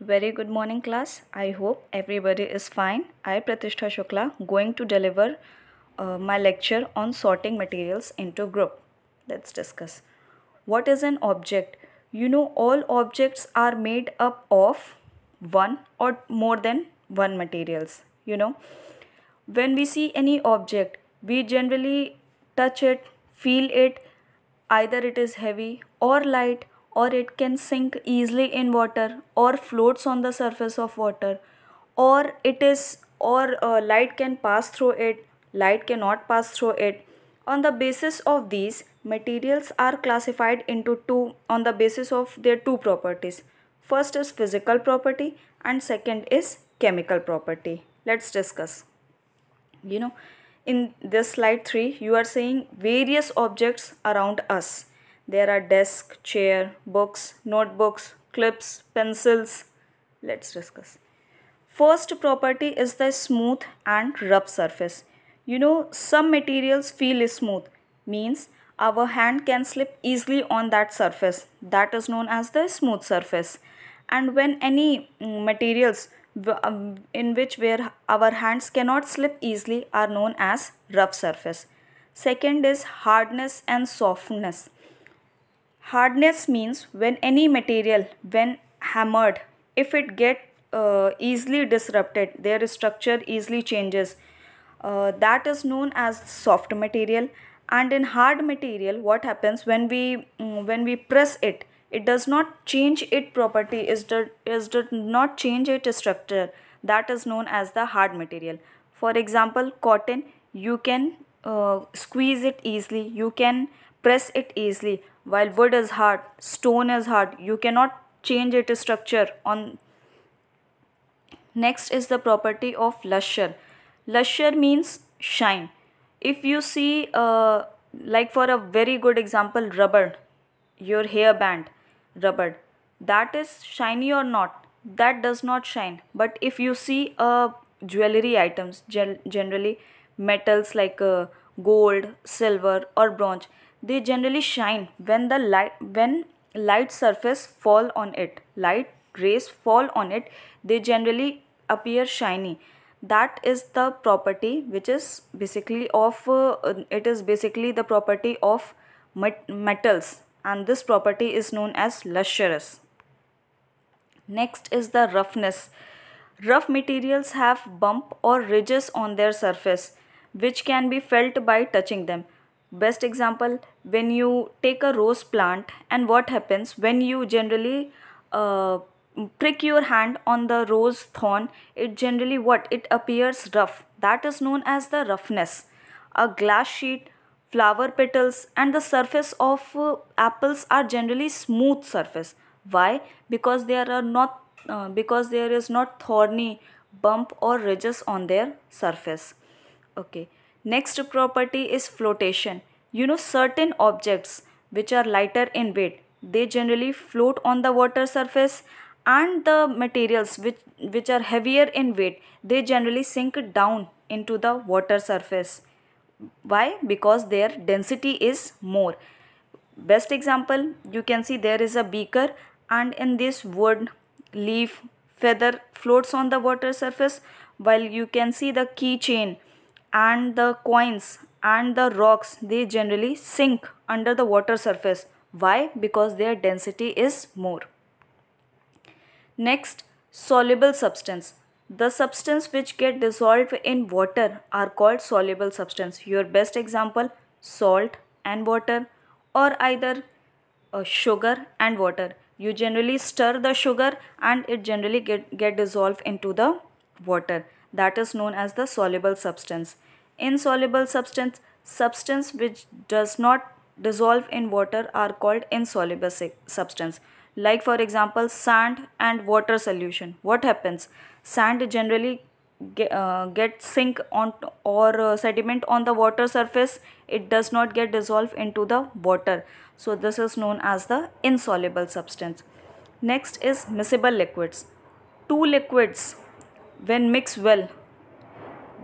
Very good morning class. I hope everybody is fine. I Pratishtha Shukla going to deliver uh, my lecture on sorting materials into group. Let's discuss. What is an object? You know all objects are made up of one or more than one materials. You know when we see any object we generally touch it, feel it either it is heavy or light or it can sink easily in water or floats on the surface of water or it is or uh, light can pass through it light cannot pass through it on the basis of these materials are classified into two on the basis of their two properties first is physical property and second is chemical property let's discuss you know in this slide 3 you are saying various objects around us there are desk, chair, books, notebooks, clips, pencils. Let's discuss. First property is the smooth and rough surface. You know, some materials feel smooth, means our hand can slip easily on that surface. That is known as the smooth surface. And when any mm, materials um, in which where our hands cannot slip easily are known as rough surface. Second is hardness and softness. Hardness means when any material, when hammered, if it get uh, easily disrupted, their structure easily changes. Uh, that is known as soft material. And in hard material, what happens when we mm, when we press it? It does not change its property. It does, does not change its structure. That is known as the hard material. For example, cotton, you can uh, squeeze it easily. You can press it easily while wood is hard stone is hard you cannot change its structure on next is the property of luster luster means shine if you see uh, like for a very good example rubber your hair band rubber that is shiny or not that does not shine but if you see uh, jewelry items generally metals like uh, gold silver or bronze they generally shine when the light when light surface fall on it. Light rays fall on it, they generally appear shiny. That is the property which is basically of uh, it is basically the property of metals and this property is known as lustrous. Next is the roughness. Rough materials have bump or ridges on their surface which can be felt by touching them best example when you take a rose plant and what happens when you generally uh, prick your hand on the rose thorn it generally what it appears rough that is known as the roughness a glass sheet flower petals and the surface of uh, apples are generally smooth surface why because there are not uh, because there is not thorny bump or ridges on their surface okay Next property is flotation. You know certain objects which are lighter in weight, they generally float on the water surface and the materials which, which are heavier in weight, they generally sink down into the water surface. Why? Because their density is more. Best example, you can see there is a beaker and in this wood, leaf, feather floats on the water surface while you can see the keychain and the coins and the rocks they generally sink under the water surface why because their density is more next soluble substance the substance which get dissolved in water are called soluble substance your best example salt and water or either uh, sugar and water you generally stir the sugar and it generally get, get dissolved into the water that is known as the soluble substance. Insoluble substance, substance which does not dissolve in water are called insoluble substance. Like for example, sand and water solution. What happens? Sand generally get, uh, get sink on or uh, sediment on the water surface. It does not get dissolved into the water. So this is known as the insoluble substance. Next is miscible liquids. Two liquids when mixed well,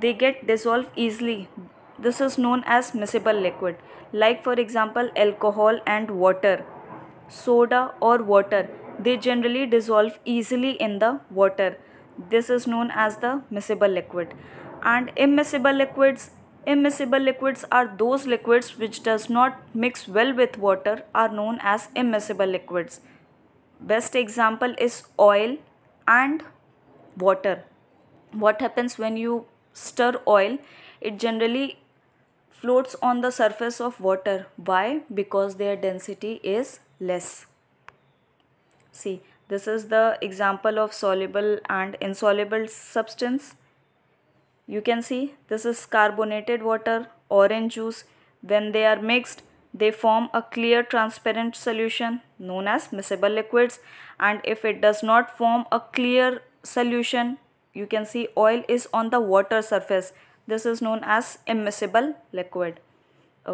they get dissolved easily. This is known as miscible liquid, like for example alcohol and water, soda or water. They generally dissolve easily in the water. This is known as the miscible liquid. And immiscible liquids immiscible liquids are those liquids which does not mix well with water are known as immiscible liquids best example is oil and water what happens when you stir oil it generally floats on the surface of water why because their density is less see this is the example of soluble and insoluble substance you can see this is carbonated water orange juice when they are mixed they form a clear transparent solution known as miscible liquids and if it does not form a clear solution you can see oil is on the water surface this is known as immiscible liquid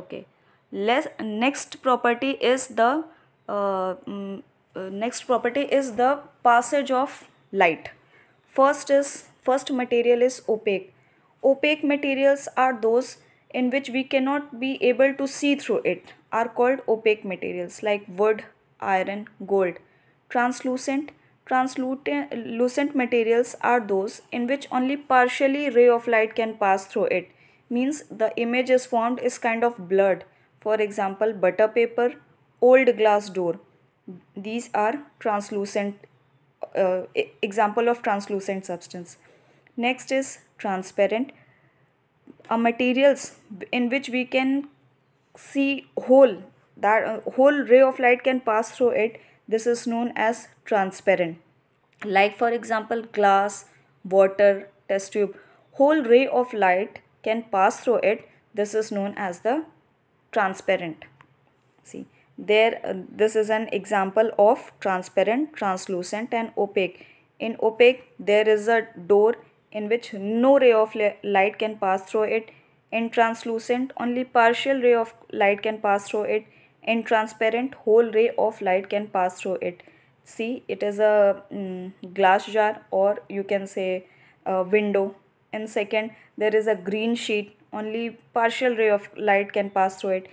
okay Less, next property is the uh, um, next property is the passage of light first is first material is opaque opaque materials are those in which we cannot be able to see through it are called opaque materials like wood iron gold translucent translucent materials are those in which only partially ray of light can pass through it means the image is formed is kind of blurred for example butter paper old glass door these are translucent uh, example of translucent substance next is transparent a materials in which we can see whole that uh, whole ray of light can pass through it this is known as transparent. Like for example, glass, water, test tube, whole ray of light can pass through it. This is known as the transparent. See, there uh, this is an example of transparent, translucent and opaque. In opaque, there is a door in which no ray of light can pass through it. In translucent, only partial ray of light can pass through it and transparent whole ray of light can pass through it see it is a um, glass jar or you can say a window and second there is a green sheet only partial ray of light can pass through it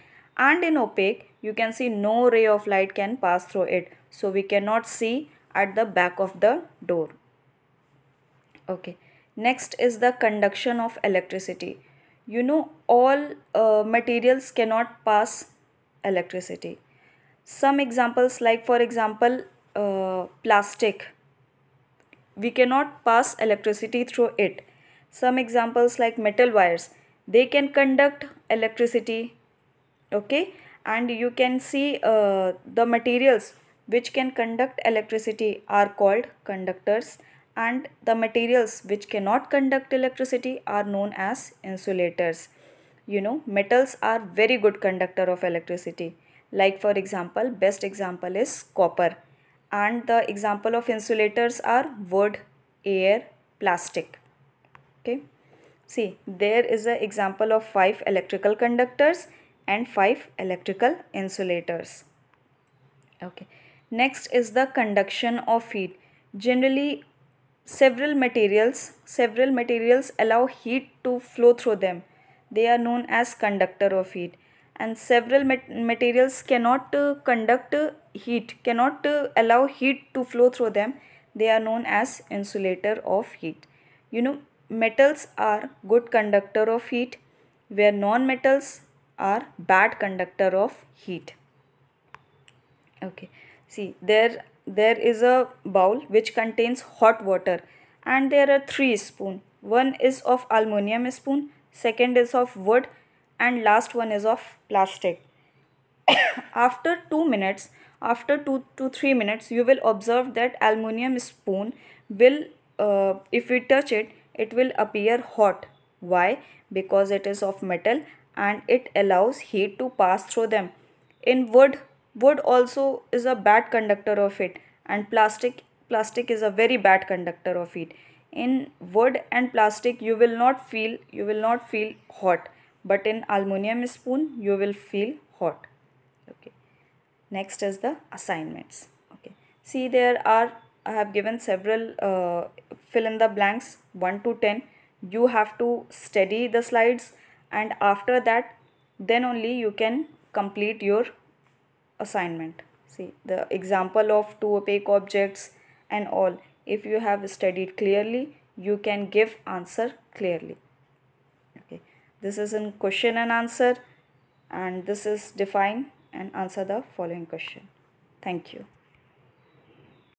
and in opaque you can see no ray of light can pass through it so we cannot see at the back of the door okay next is the conduction of electricity you know all uh, materials cannot pass electricity. Some examples like for example uh, plastic. We cannot pass electricity through it. Some examples like metal wires. They can conduct electricity. Okay. And you can see uh, the materials which can conduct electricity are called conductors and the materials which cannot conduct electricity are known as insulators you know metals are very good conductor of electricity like for example best example is copper and the example of insulators are wood air plastic okay see there is an example of five electrical conductors and five electrical insulators okay next is the conduction of heat generally several materials several materials allow heat to flow through them they are known as conductor of heat and several mat materials cannot uh, conduct uh, heat cannot uh, allow heat to flow through them they are known as insulator of heat you know metals are good conductor of heat where non metals are bad conductor of heat okay see there there is a bowl which contains hot water and there are three spoon one is of aluminium spoon second is of wood and last one is of plastic after 2 minutes after 2 to 3 minutes you will observe that aluminium spoon will uh, if we touch it it will appear hot why because it is of metal and it allows heat to pass through them in wood wood also is a bad conductor of it and plastic plastic is a very bad conductor of heat in wood and plastic you will not feel you will not feel hot but in aluminium spoon you will feel hot okay next is the assignments okay see there are i have given several uh, fill in the blanks 1 to 10 you have to study the slides and after that then only you can complete your assignment see the example of two opaque objects and all if you have studied clearly you can give answer clearly okay this is in question and answer and this is define and answer the following question thank you